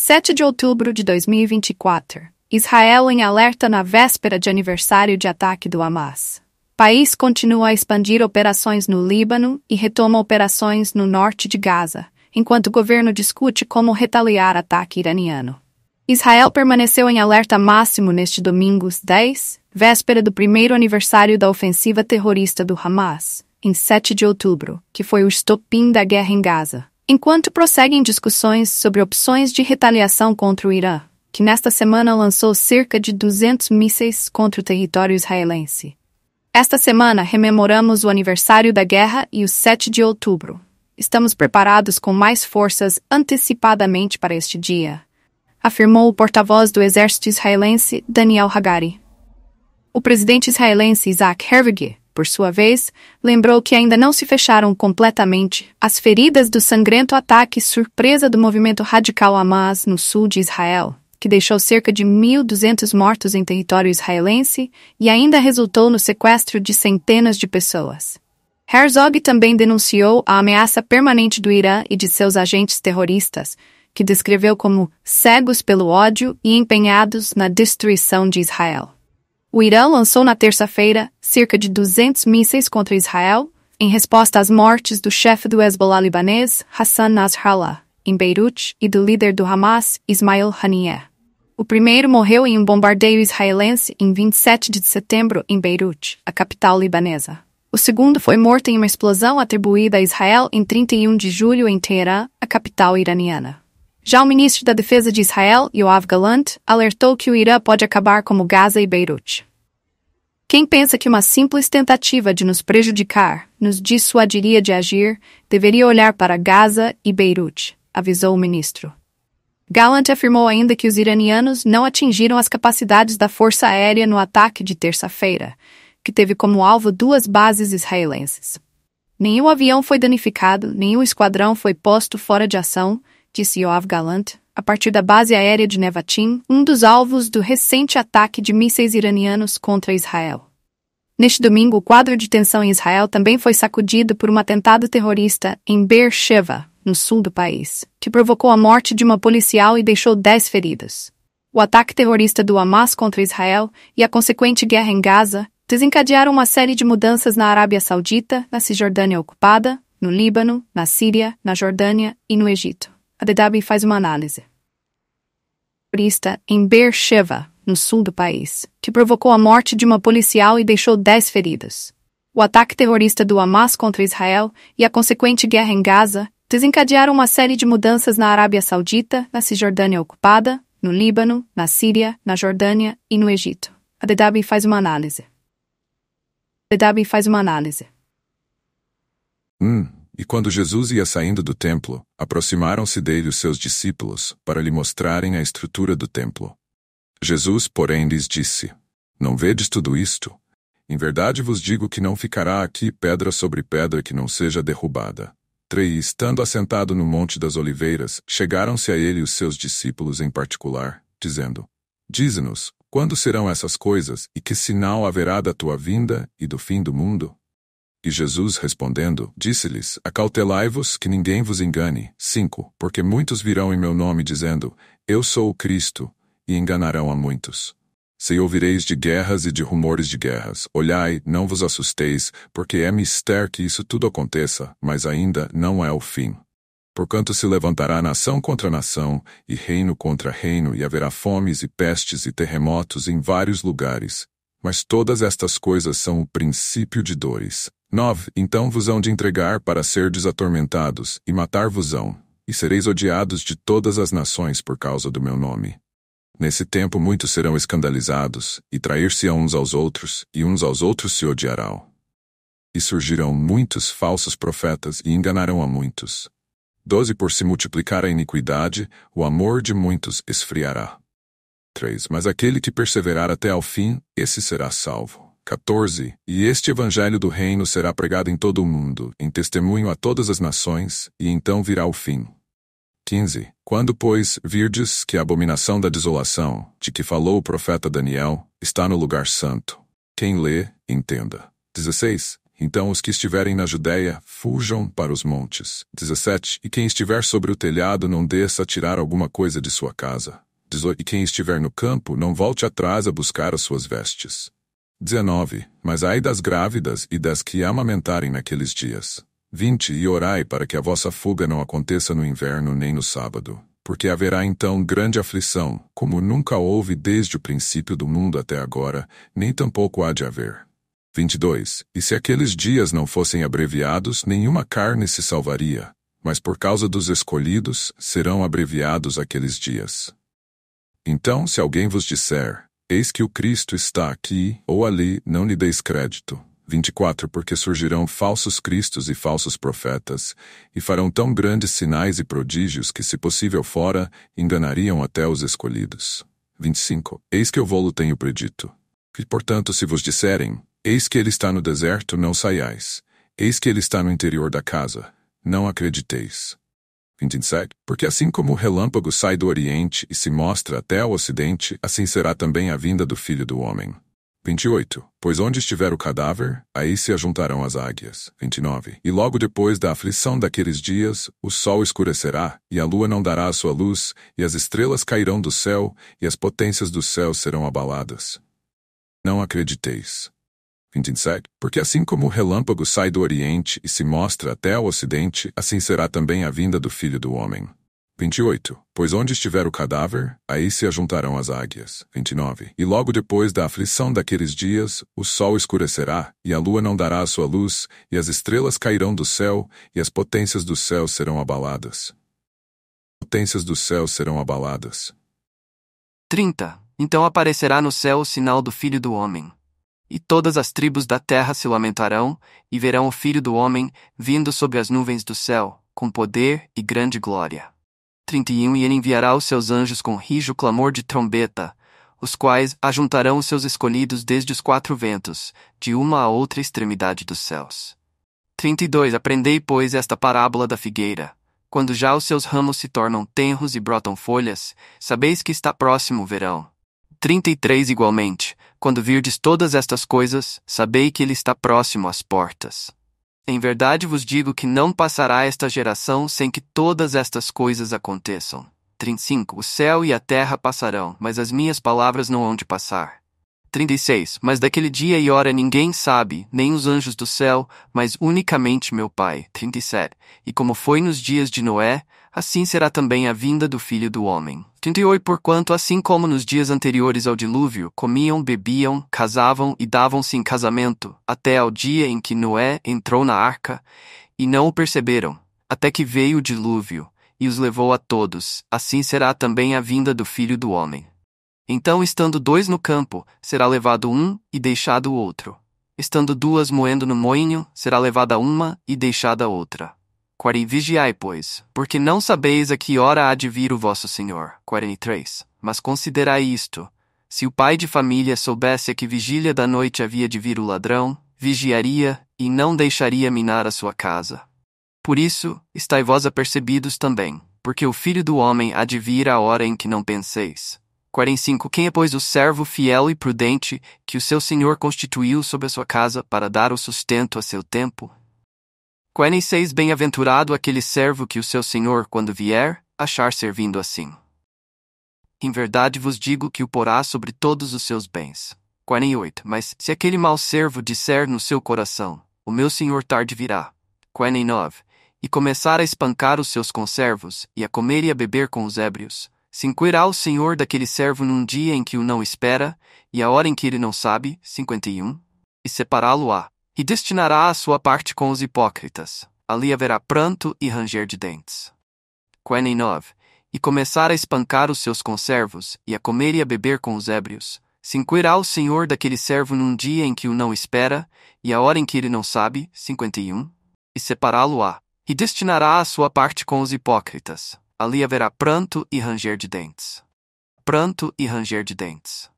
7 de outubro de 2024. Israel em alerta na véspera de aniversário de ataque do Hamas. País continua a expandir operações no Líbano e retoma operações no norte de Gaza, enquanto o governo discute como retaliar ataque iraniano. Israel permaneceu em alerta máximo neste domingo 10, véspera do primeiro aniversário da ofensiva terrorista do Hamas, em 7 de outubro, que foi o estopim da guerra em Gaza enquanto prosseguem discussões sobre opções de retaliação contra o Irã, que nesta semana lançou cerca de 200 mísseis contra o território israelense. Esta semana rememoramos o aniversário da guerra e o 7 de outubro. Estamos preparados com mais forças antecipadamente para este dia, afirmou o porta-voz do exército israelense Daniel Hagari. O presidente israelense Isaac Herzog por sua vez, lembrou que ainda não se fecharam completamente as feridas do sangrento ataque surpresa do movimento radical Hamas no sul de Israel, que deixou cerca de 1.200 mortos em território israelense e ainda resultou no sequestro de centenas de pessoas. Herzog também denunciou a ameaça permanente do Irã e de seus agentes terroristas, que descreveu como cegos pelo ódio e empenhados na destruição de Israel. O Irã lançou na terça-feira cerca de 200 mísseis contra Israel, em resposta às mortes do chefe do Hezbollah libanês, Hassan Nasrallah, em Beirute, e do líder do Hamas, Ismail Haniyeh. O primeiro morreu em um bombardeio israelense em 27 de setembro em Beirute, a capital libanesa. O segundo foi morto em uma explosão atribuída a Israel em 31 de julho em Teherã, a capital iraniana. Já o ministro da Defesa de Israel, Yoav Galant, alertou que o Irã pode acabar como Gaza e Beirute. Quem pensa que uma simples tentativa de nos prejudicar nos dissuadiria de agir deveria olhar para Gaza e Beirute, avisou o ministro. Gallant afirmou ainda que os iranianos não atingiram as capacidades da Força Aérea no ataque de terça-feira, que teve como alvo duas bases israelenses. Nenhum avião foi danificado, nenhum esquadrão foi posto fora de ação, disse Yoav Gallant, a partir da base aérea de Nevatim, um dos alvos do recente ataque de mísseis iranianos contra Israel. Neste domingo, o quadro de tensão em Israel também foi sacudido por um atentado terrorista em Beersheba, no sul do país, que provocou a morte de uma policial e deixou 10 feridos. O ataque terrorista do Hamas contra Israel e a consequente guerra em Gaza desencadearam uma série de mudanças na Arábia Saudita, na Cisjordânia ocupada, no Líbano, na Síria, na Jordânia e no Egito. A DW faz uma análise. Terrorista em Beersheba, no sul do país, que provocou a morte de uma policial e deixou 10 feridos. O ataque terrorista do Hamas contra Israel e a consequente guerra em Gaza desencadearam uma série de mudanças na Arábia Saudita, na Cisjordânia ocupada, no Líbano, na Síria, na Jordânia e no Egito. A DW faz uma análise. A DW faz uma análise. Hum, e quando Jesus ia saindo do templo, aproximaram-se dele os seus discípulos, para lhe mostrarem a estrutura do templo. Jesus, porém, lhes disse: Não vedes tudo isto? Em verdade vos digo que não ficará aqui pedra sobre pedra que não seja derrubada. Três, estando assentado no Monte das Oliveiras, chegaram-se a ele os seus discípulos em particular, dizendo: Dize-nos, quando serão essas coisas, e que sinal haverá da tua vinda e do fim do mundo? E Jesus respondendo, disse-lhes: Acautelai-vos que ninguém vos engane. 5. Porque muitos virão em meu nome dizendo: Eu sou o Cristo, e enganarão a muitos. Se ouvireis de guerras e de rumores de guerras, olhai, não vos assusteis, porque é mister que isso tudo aconteça, mas ainda não é o fim. Porquanto se levantará nação contra nação, e reino contra reino, e haverá fomes e pestes e terremotos em vários lugares. Mas todas estas coisas são o princípio de dores. 9. Então vos hão de entregar para serdes atormentados, e matar-vos-ão, e sereis odiados de todas as nações por causa do meu nome. Nesse tempo muitos serão escandalizados, e trair-se-ão uns aos outros, e uns aos outros se odiarão. E surgirão muitos falsos profetas e enganarão a muitos. Doze por se multiplicar a iniquidade, o amor de muitos esfriará. 3. Mas aquele que perseverar até ao fim, esse será salvo. 14. E este evangelho do reino será pregado em todo o mundo, em testemunho a todas as nações, e então virá o fim. 15. Quando, pois, virdes que a abominação da desolação, de que falou o profeta Daniel, está no lugar santo. Quem lê, entenda. 16. Então os que estiverem na Judéia, fujam para os montes. 17. E quem estiver sobre o telhado, não desça a tirar alguma coisa de sua casa. 18. E quem estiver no campo, não volte atrás a buscar as suas vestes. 19. Mas ai das grávidas e das que amamentarem naqueles dias. 20 E orai para que a vossa fuga não aconteça no inverno nem no sábado, porque haverá então grande aflição, como nunca houve desde o princípio do mundo até agora, nem tampouco há de haver. 22 E se aqueles dias não fossem abreviados, nenhuma carne se salvaria, mas por causa dos escolhidos serão abreviados aqueles dias. Então, se alguém vos disser, Eis que o Cristo está aqui ou ali, não lhe deis crédito 24 Porque surgirão falsos cristos e falsos profetas, e farão tão grandes sinais e prodígios que, se possível fora, enganariam até os escolhidos. 25 Eis que eu vou-lo tenho predito. E, portanto, se vos disserem, eis que ele está no deserto, não saiais. Eis que ele está no interior da casa, não acrediteis. 27 Porque assim como o relâmpago sai do oriente e se mostra até ao ocidente, assim será também a vinda do Filho do Homem. 28. Pois onde estiver o cadáver, aí se ajuntarão as águias. 29. E logo depois da aflição daqueles dias, o sol escurecerá, e a lua não dará a sua luz, e as estrelas cairão do céu, e as potências do céu serão abaladas. Não acrediteis. 27. Porque assim como o relâmpago sai do Oriente e se mostra até ao Ocidente, assim será também a vinda do Filho do Homem. 28. Pois onde estiver o cadáver, aí se ajuntarão as águias. 29. E logo depois da aflição daqueles dias, o sol escurecerá, e a lua não dará a sua luz, e as estrelas cairão do céu, e as potências do céu serão abaladas. Potências do céu serão abaladas. 30. Então aparecerá no céu o sinal do Filho do Homem. E todas as tribos da terra se lamentarão, e verão o Filho do Homem vindo sobre as nuvens do céu, com poder e grande glória. 31 E ele enviará os seus anjos com rijo clamor de trombeta, os quais ajuntarão os seus escolhidos desde os quatro ventos, de uma a outra extremidade dos céus. 32 Aprendei, pois, esta parábola da figueira. Quando já os seus ramos se tornam tenros e brotam folhas, sabeis que está próximo o verão. 33 Igualmente, quando virdes todas estas coisas, sabei que ele está próximo às portas. Em verdade vos digo que não passará esta geração sem que todas estas coisas aconteçam. 35. O céu e a terra passarão, mas as minhas palavras não hão de passar. 36. Mas daquele dia e hora ninguém sabe, nem os anjos do céu, mas unicamente meu Pai. 37. E como foi nos dias de Noé, assim será também a vinda do Filho do Homem. 38 Porquanto, assim como nos dias anteriores ao dilúvio, comiam, bebiam, casavam e davam-se em casamento, até ao dia em que Noé entrou na arca, e não o perceberam, até que veio o dilúvio, e os levou a todos, assim será também a vinda do Filho do Homem. Então, estando dois no campo, será levado um e deixado o outro. Estando duas moendo no moinho, será levada uma e deixada outra. Quari, vigiai, pois, porque não sabeis a que hora há de vir o vosso Senhor. 43. Mas considerai isto. Se o pai de família soubesse a que vigília da noite havia de vir o ladrão, vigiaria, e não deixaria minar a sua casa. Por isso, estai vós apercebidos também, porque o filho do homem há de vir à hora em que não penseis. 45 Quem é, pois, o servo fiel e prudente que o seu senhor constituiu sob a sua casa para dar o sustento a seu tempo? seis. Bem-aventurado aquele servo que o seu senhor, quando vier, achar servindo assim. Em verdade vos digo que o porá sobre todos os seus bens. 48 Mas, se aquele mau servo disser no seu coração, o meu senhor tarde virá. 49 E começar a espancar os seus conservos, e a comer e a beber com os ébrios, se o senhor daquele servo num dia em que o não espera, e a hora em que ele não sabe. 51 E separá-lo-á e destinará a sua parte com os hipócritas. Ali haverá pranto e ranger de dentes. 49. E começar a espancar os seus conservos, e a comer e a beber com os ébrios. Se inquirá o Senhor daquele servo num dia em que o não espera, e a hora em que ele não sabe. 51. E separá-lo-á, e destinará a sua parte com os hipócritas. Ali haverá pranto e ranger de dentes. Pranto e ranger de dentes.